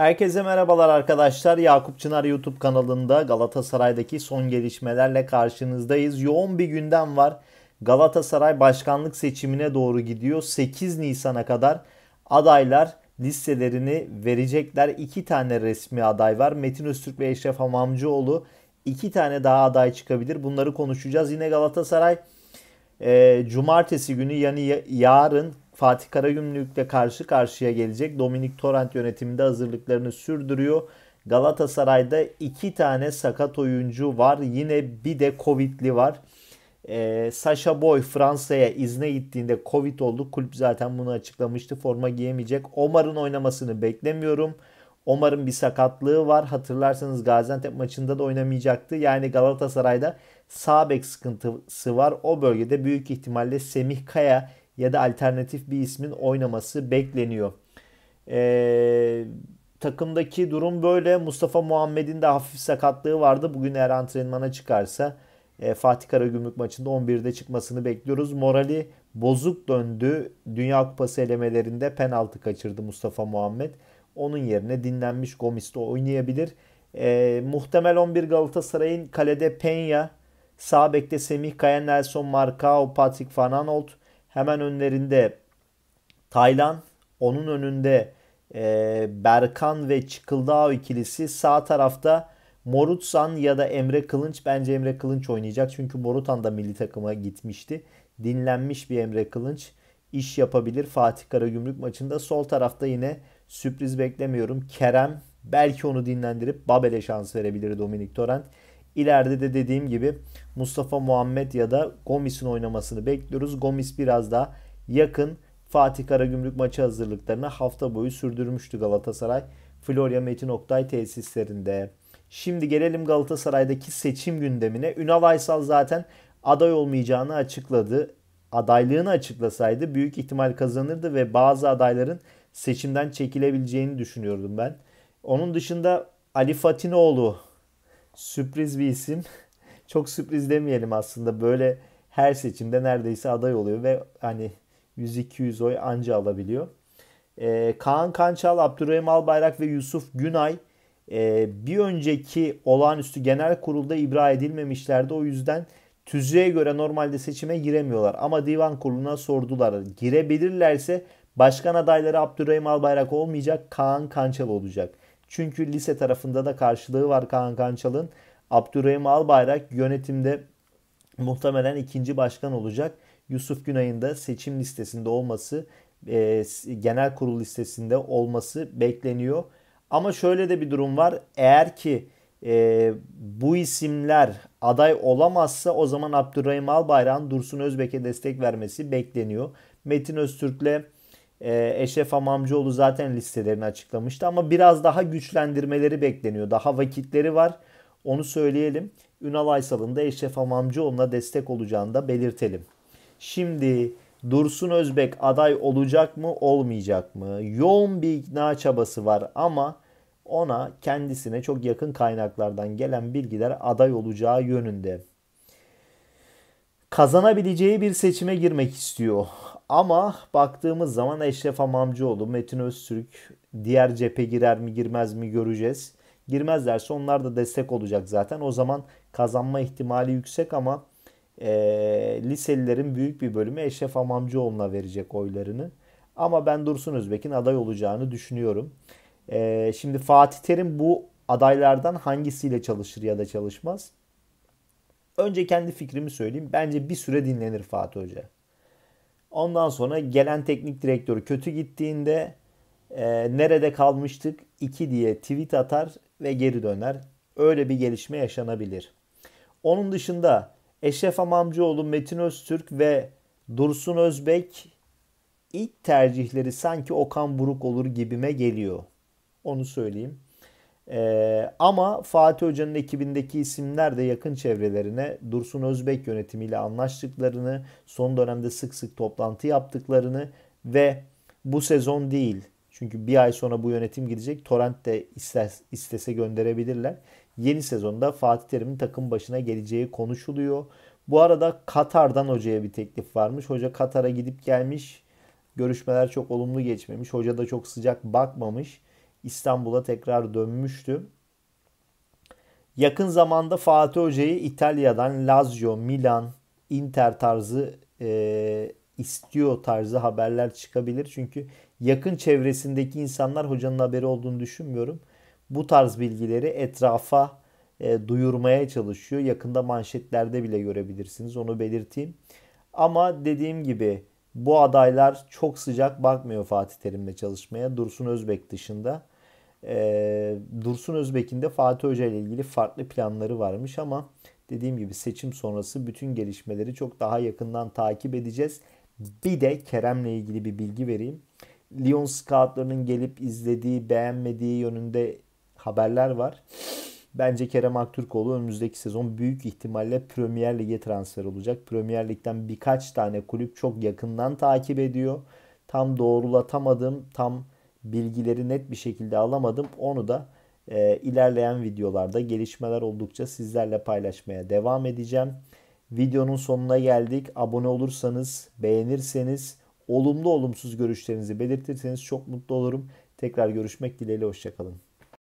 Herkese merhabalar arkadaşlar. Yakup Çınar YouTube kanalında Galatasaray'daki son gelişmelerle karşınızdayız. Yoğun bir gündem var. Galatasaray başkanlık seçimine doğru gidiyor. 8 Nisan'a kadar adaylar listelerini verecekler. İki tane resmi aday var. Metin Öztürk ve Eşref Hamamcıoğlu. İki tane daha aday çıkabilir. Bunları konuşacağız. Yine Galatasaray e, cumartesi günü yani yarın Fatih Karagümrük'le karşı karşıya gelecek. Dominik Torrent yönetiminde hazırlıklarını sürdürüyor. Galatasaray'da iki tane sakat oyuncu var. Yine bir de Covid'li var. Ee, Sasha Boy Fransa'ya izne gittiğinde Covid oldu. Kulüp zaten bunu açıklamıştı. Forma giyemeyecek. Omar'ın oynamasını beklemiyorum. Omar'ın bir sakatlığı var. Hatırlarsanız Gaziantep maçında da oynamayacaktı. Yani Galatasaray'da sağ bek sıkıntısı var. O bölgede büyük ihtimalle Semih Kaya ya da alternatif bir ismin oynaması bekleniyor. Ee, takımdaki durum böyle. Mustafa Muhammed'in de hafif sakatlığı vardı. Bugün eğer antrenmana çıkarsa e, Fatih Karagümrük maçında 11'de çıkmasını bekliyoruz. Morali bozuk döndü. Dünya Kupası elemelerinde penaltı kaçırdı Mustafa Muhammed. Onun yerine dinlenmiş Gomis de oynayabilir. E, muhtemel 11 Galatasaray'ın kalede Penya, sağ bekte Semih Kaya, Nelson Marcao, Patrick Van Hemen önlerinde Taylan, onun önünde e, Berkan ve Çıkıldağ ikilisi. Sağ tarafta Morutsan ya da Emre Kılınç. Bence Emre Kılınç oynayacak. Çünkü Morutan da milli takıma gitmişti. Dinlenmiş bir Emre Kılınç iş yapabilir Fatih Karagümrük maçında. Sol tarafta yine sürpriz beklemiyorum. Kerem belki onu dinlendirip Babel'e şans verebilir Dominik Torrent. İleride de dediğim gibi Mustafa Muhammed ya da Gomis'in oynamasını bekliyoruz. Gomis biraz daha yakın Fatih Karagümrük maçı hazırlıklarını hafta boyu sürdürmüştü Galatasaray. Florya Metin Oktay tesislerinde. Şimdi gelelim Galatasaray'daki seçim gündemine. Ünal Aysal zaten aday olmayacağını açıkladı. Adaylığını açıklasaydı büyük ihtimal kazanırdı ve bazı adayların seçimden çekilebileceğini düşünüyordum ben. Onun dışında Ali Fatinoğlu sürpriz bir isim. Çok sürpriz demeyelim aslında. Böyle her seçimde neredeyse aday oluyor ve hani 100-200 oy anca alabiliyor. Ee, Kaan Kançal, Abdurrahim Albayrak ve Yusuf Günay e, bir önceki olağanüstü genel kurulda ibra edilmemişlerdi. O yüzden tüzüğe göre normalde seçime giremiyorlar. Ama divan kuruluna sordular. Girebilirlerse başkan adayları Abdurrahim Albayrak olmayacak, Kaan Kançal olacak. Çünkü lise tarafında da karşılığı var Kaan Kançal'ın. Abdurrahim Albayrak yönetimde muhtemelen ikinci başkan olacak. Yusuf Günay'ın da seçim listesinde olması, e, genel kurul listesinde olması bekleniyor. Ama şöyle de bir durum var. Eğer ki e, bu isimler aday olamazsa o zaman Abdurrahim Albayrak'ın Dursun Özbek'e destek vermesi bekleniyor. Metin Öztürk'le e, Eşref Amamcıoğlu zaten listelerini açıklamıştı ama biraz daha güçlendirmeleri bekleniyor. Daha vakitleri var. Onu söyleyelim. Ünal Aysal'ın da Eşref Amamcıoğlu'na destek olacağını da belirtelim. Şimdi Dursun Özbek aday olacak mı olmayacak mı? Yoğun bir ikna çabası var ama ona kendisine çok yakın kaynaklardan gelen bilgiler aday olacağı yönünde kazanabileceği bir seçime girmek istiyor. Ama baktığımız zaman Eşref Amamcıoğlu, Metin Öztürk diğer cephe girer mi girmez mi göreceğiz. Girmezlerse onlar da destek olacak zaten. O zaman kazanma ihtimali yüksek ama e, liselilerin büyük bir bölümü Eşref Amamcıoğlu'na verecek oylarını. Ama ben Dursun Özbek'in aday olacağını düşünüyorum. E, şimdi Fatih Terim bu adaylardan hangisiyle çalışır ya da çalışmaz? Önce kendi fikrimi söyleyeyim. Bence bir süre dinlenir Fatih Hoca. Ondan sonra gelen teknik direktörü kötü gittiğinde e, nerede kalmıştık 2 diye tweet atar ve geri döner. Öyle bir gelişme yaşanabilir. Onun dışında Eşref Amamcıoğlu, Metin Öztürk ve Dursun Özbek ilk tercihleri sanki Okan Buruk olur gibime geliyor. Onu söyleyeyim. Ee, ama Fatih Hoca'nın ekibindeki isimler de yakın çevrelerine Dursun Özbek yönetimiyle anlaştıklarını, son dönemde sık sık toplantı yaptıklarını ve bu sezon değil çünkü bir ay sonra bu yönetim gidecek. Torrent de istese, istese gönderebilirler. Yeni sezonda Fatih Terim'in takım başına geleceği konuşuluyor. Bu arada Katar'dan hocaya bir teklif varmış. Hoca Katar'a gidip gelmiş. Görüşmeler çok olumlu geçmemiş. Hoca da çok sıcak bakmamış. İstanbul'a tekrar dönmüştü. Yakın zamanda Fatih Hoca'yı İtalya'dan Lazio, Milan, Inter tarzı e, istiyor tarzı haberler çıkabilir. Çünkü yakın çevresindeki insanlar hocanın haberi olduğunu düşünmüyorum. Bu tarz bilgileri etrafa e, duyurmaya çalışıyor. Yakında manşetlerde bile görebilirsiniz. Onu belirteyim. Ama dediğim gibi bu adaylar çok sıcak bakmıyor Fatih Terim'le çalışmaya. Dursun Özbek dışında e, Dursun Özbek'in de Fatih Hoca ile ilgili farklı planları varmış ama dediğim gibi seçim sonrası bütün gelişmeleri çok daha yakından takip edeceğiz. Bir de Kerem'le ilgili bir bilgi vereyim. Lyon scoutlarının gelip izlediği, beğenmediği yönünde haberler var. Bence Kerem Aktürkoğlu önümüzdeki sezon büyük ihtimalle Premier Lig'e transfer olacak. Premier Lig'den birkaç tane kulüp çok yakından takip ediyor. Tam doğrulatamadım tam bilgileri net bir şekilde alamadım. Onu da e, ilerleyen videolarda gelişmeler oldukça sizlerle paylaşmaya devam edeceğim. Videonun sonuna geldik. Abone olursanız, beğenirseniz, olumlu olumsuz görüşlerinizi belirtirseniz çok mutlu olurum. Tekrar görüşmek dileğiyle hoşçakalın.